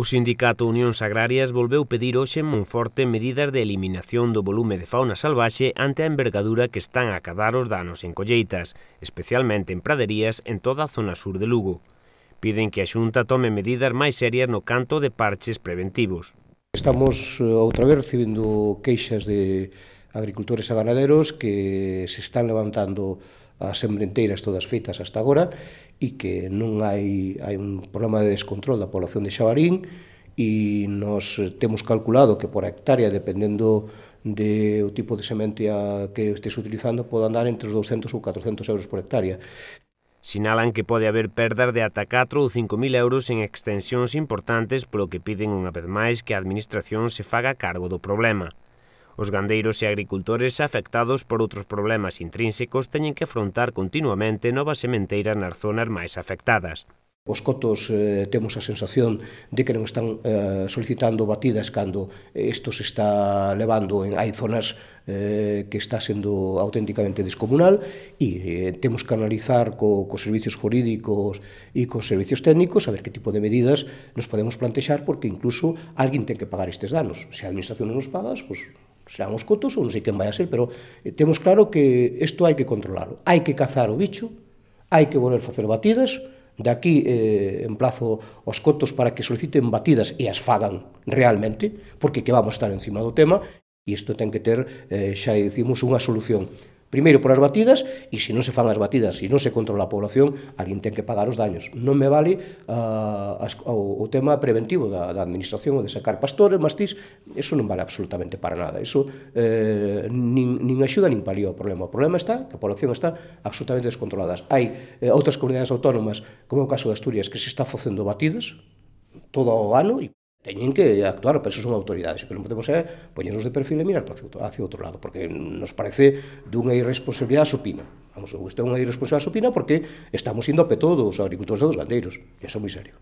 O sindicato Unións Agrarias volveu pedir hoxe en Monforte medidas de eliminación do volume de fauna salvaxe ante a envergadura que están a cadar os danos en colleitas, especialmente en praderías en toda a zona sur de Lugo. Piden que a Xunta tome medidas máis serias no canto de parches preventivos. Estamos eh, outra vez recibindo queixas de agricultores e ganaderos que se están levantando as sementeiras todas feitas hasta agora e que non hai, hai un problema de descontrol da población de Xabarín e nos temos calculado que por hectárea, dependendo de o tipo de semente a que estes utilizando, pode andar entre os 200 ou 400 euros por hectárea. Sinalan que pode haber perdas de ata 4 ou 5.000 euros en extensións importantes, polo que piden unha vez máis que a Administración se faga cargo do problema. Os gandeiros e agricultores afectados por outros problemas intrínsecos teñen que afrontar continuamente novas sementeiras nas zonas máis afectadas. Os cotos eh, temos a sensación de que non están eh, solicitando batidas cando isto se está levando en hai zonas eh, que está sendo auténticamente descomunal e eh, temos que analizar co, cos servicios jurídicos e cos servicios técnicos a ver que tipo de medidas nos podemos plantexar porque incluso alguén ten que pagar estes danos. Se a administración non nos paga, pois pues, serán os cotos ou non sei quen vai a ser, pero eh, temos claro que isto hai que controlarlo. Hai que cazar o bicho, hai que volver facer batidas, de aquí eh, emplazo os cotos para que soliciten batidas e as fagan realmente, porque que vamos estar encima do tema, e isto ten que ter, eh, xa dicimos, unha solución. Primeiro por as batidas, e se non se fan as batidas, se non se controla a población, alguén ten que pagar os daños. Non me vale uh, as, o, o tema preventivo da, da administración, ou de sacar pastores, mastís, eso non vale absolutamente para nada. Eso eh, nin, nin axuda nin palía o problema. O problema está que a población está absolutamente descontrolada. Hai eh, outras comunidades autónomas, como o caso de Asturias, que se está facendo batidas todo o ano, e teñen que actuar, pero eso son autoridades, o que non podemos é poñernos de perfil e mirar para hacia outro lado, porque nos parece dunha irresponsabilidade supina. Vamos, isto é unha irresponsabilidade supina porque estamos indo a pé todos, os agricultores e dos gandeiros, e iso é moi serio.